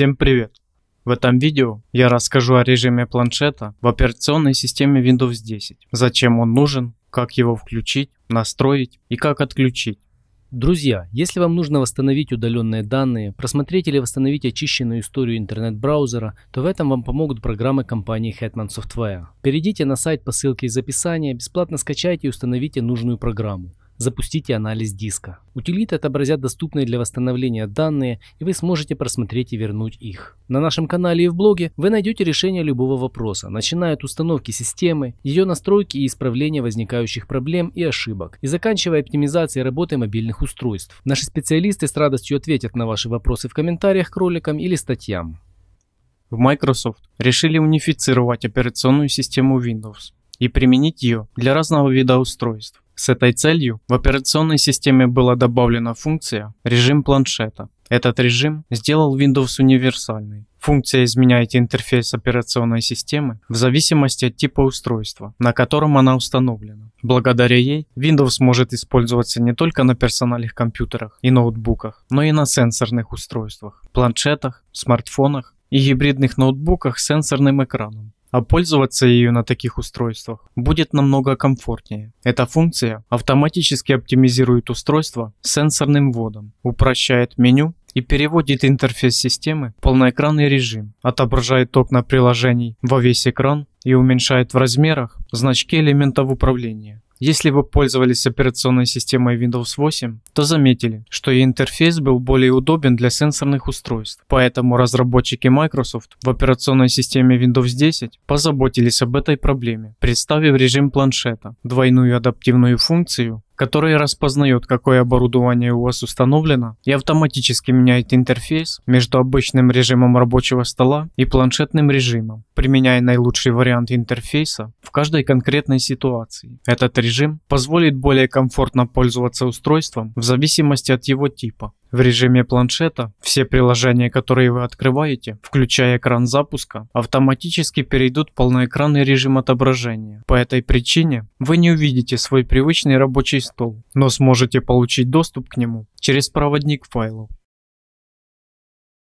Всем привет! В этом видео я расскажу о режиме планшета в операционной системе Windows 10, зачем он нужен, как его включить, настроить и как отключить. Друзья, если вам нужно восстановить удаленные данные, просмотреть или восстановить очищенную историю интернет-браузера, то в этом вам помогут программы компании Hetman Software. Перейдите на сайт по ссылке из описания, бесплатно скачайте и установите нужную программу запустите анализ диска. Утилиты отобразят доступные для восстановления данные, и вы сможете просмотреть и вернуть их. На нашем канале и в блоге вы найдете решение любого вопроса, начиная от установки системы, ее настройки и исправления возникающих проблем и ошибок, и заканчивая оптимизацией работы мобильных устройств. Наши специалисты с радостью ответят на ваши вопросы в комментариях к роликам или статьям. В Microsoft решили унифицировать операционную систему Windows и применить ее для разного вида устройств. С этой целью в операционной системе была добавлена функция «режим планшета». Этот режим сделал Windows универсальный. Функция изменяет интерфейс операционной системы в зависимости от типа устройства, на котором она установлена. Благодаря ей Windows может использоваться не только на персональных компьютерах и ноутбуках, но и на сенсорных устройствах, планшетах, смартфонах и гибридных ноутбуках с сенсорным экраном а пользоваться ее на таких устройствах будет намного комфортнее. Эта функция автоматически оптимизирует устройство сенсорным вводом, упрощает меню и переводит интерфейс системы в полноэкранный режим, отображает окна приложений во весь экран и уменьшает в размерах значки элементов управления. Если вы пользовались операционной системой Windows 8, то заметили, что ее интерфейс был более удобен для сенсорных устройств, поэтому разработчики Microsoft в операционной системе Windows 10 позаботились об этой проблеме, представив режим планшета, двойную адаптивную функцию который распознает, какое оборудование у вас установлено и автоматически меняет интерфейс между обычным режимом рабочего стола и планшетным режимом, применяя наилучший вариант интерфейса в каждой конкретной ситуации. Этот режим позволит более комфортно пользоваться устройством в зависимости от его типа. В режиме планшета все приложения, которые вы открываете, включая экран запуска, автоматически перейдут в полноэкранный режим отображения. По этой причине вы не увидите свой привычный рабочий стол, но сможете получить доступ к нему через проводник файлов.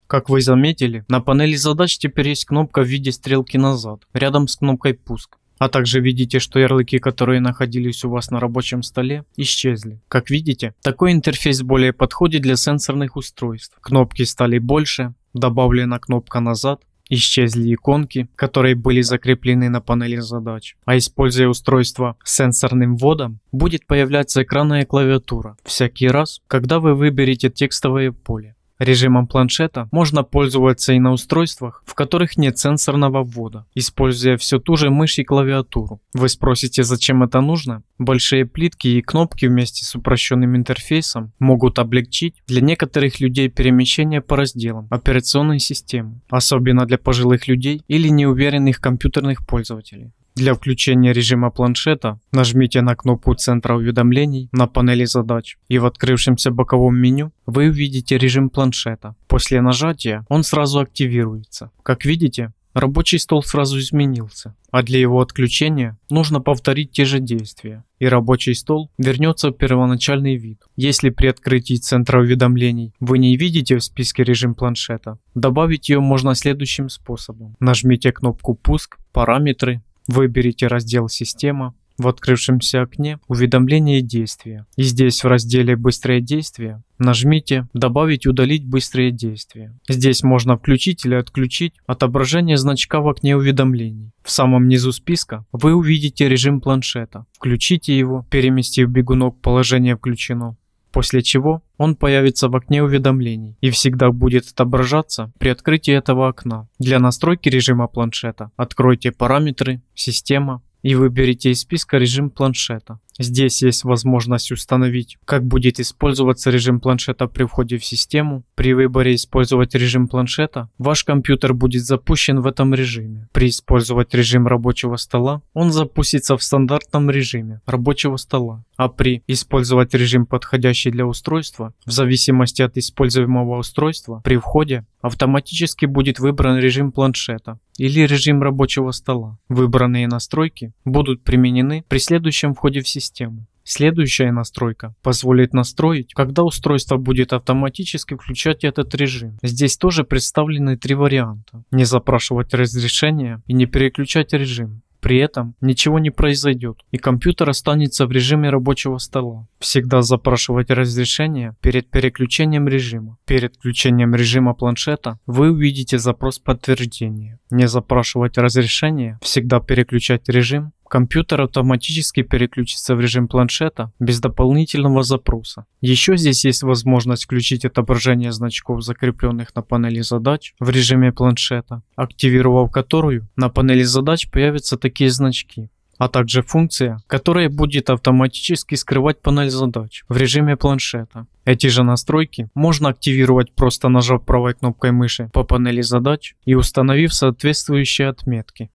Как вы заметили, на панели задач теперь есть кнопка в виде стрелки назад, рядом с кнопкой «Пуск». А также видите, что ярлыки, которые находились у вас на рабочем столе, исчезли. Как видите, такой интерфейс более подходит для сенсорных устройств. Кнопки стали больше, добавлена кнопка назад, Исчезли иконки, которые были закреплены на панели задач. А используя устройство с сенсорным вводом, будет появляться экранная клавиатура всякий раз, когда вы выберете текстовое поле. Режимом планшета можно пользоваться и на устройствах, в которых нет сенсорного ввода, используя все ту же мышь и клавиатуру. Вы спросите, зачем это нужно? Большие плитки и кнопки вместе с упрощенным интерфейсом могут облегчить для некоторых людей перемещение по разделам операционной системы, особенно для пожилых людей или неуверенных компьютерных пользователей. Для включения режима планшета нажмите на кнопку центра уведомлений на панели задач и в открывшемся боковом меню вы увидите режим планшета. После нажатия он сразу активируется. Как видите, рабочий стол сразу изменился, а для его отключения нужно повторить те же действия и рабочий стол вернется в первоначальный вид. Если при открытии центра уведомлений вы не видите в списке режим планшета, добавить ее можно следующим способом. Нажмите кнопку «Пуск», «Параметры», Выберите раздел «Система», в открывшемся окне «Уведомления и действия». И здесь в разделе «Быстрые действия» нажмите «Добавить, удалить быстрые действия». Здесь можно включить или отключить отображение значка в окне уведомлений. В самом низу списка вы увидите режим планшета. Включите его, переместив бегунок в положение «Включено» после чего он появится в окне уведомлений и всегда будет отображаться при открытии этого окна. Для настройки режима планшета откройте параметры «Система» и выберите из списка режим планшета. Здесь есть возможность установить, как будет использоваться режим планшета при входе в систему. При выборе использовать режим планшета, ваш компьютер будет запущен в этом режиме. При использовать режим рабочего стола, он запустится в стандартном режиме рабочего стола. А при использовать режим подходящий для устройства, в зависимости от используемого устройства, при входе автоматически будет выбран режим планшета или режим рабочего стола. Выбранные настройки будут применены при следующем входе в систему системы. Следующая настройка позволит настроить, когда устройство будет автоматически включать этот режим. Здесь тоже представлены три варианта. Не запрашивать разрешение и не переключать режим. При этом ничего не произойдет и компьютер останется в режиме рабочего стола. Всегда запрашивать разрешение перед переключением режима. Перед включением режима планшета вы увидите запрос подтверждения. Не запрашивать разрешение, всегда переключать режим Компьютер автоматически переключится в режим планшета без дополнительного запроса. Еще здесь есть возможность включить отображение значков, закрепленных на панели задач в режиме планшета, активировав которую на панели задач появятся такие значки а также функция, которая будет автоматически скрывать панель задач в режиме планшета. Эти же настройки можно активировать просто нажав правой кнопкой мыши по панели задач и установив соответствующие отметки.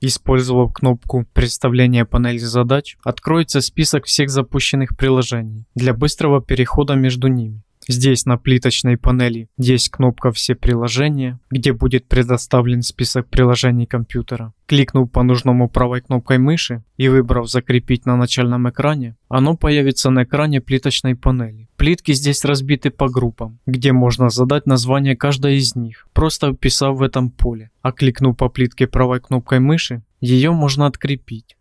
Использовав кнопку «Представление панели задач» откроется список всех запущенных приложений для быстрого перехода между ними. Здесь на плиточной панели есть кнопка «Все приложения», где будет предоставлен список приложений компьютера. Кликнув по нужному правой кнопкой мыши и выбрав «Закрепить на начальном экране», оно появится на экране плиточной панели. Плитки здесь разбиты по группам, где можно задать название каждой из них, просто вписав в этом поле, а кликнув по плитке правой кнопкой мыши, ее можно открепить.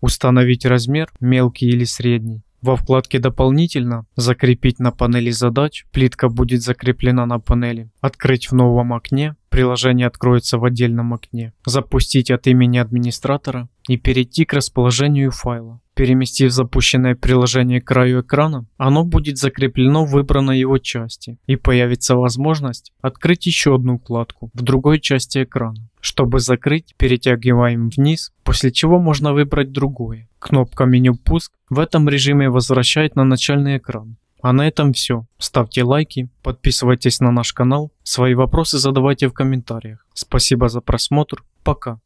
Установить размер, мелкий или средний. Во вкладке «Дополнительно» закрепить на панели задач, плитка будет закреплена на панели, открыть в новом окне Приложение откроется в отдельном окне. Запустить от имени администратора и перейти к расположению файла. Переместив запущенное приложение к краю экрана, оно будет закреплено в выбранной его части и появится возможность открыть еще одну вкладку в другой части экрана. Чтобы закрыть, перетягиваем вниз, после чего можно выбрать другое. Кнопка меню «Пуск» в этом режиме возвращает на начальный экран. А на этом все. Ставьте лайки, подписывайтесь на наш канал, свои вопросы задавайте в комментариях. Спасибо за просмотр, пока.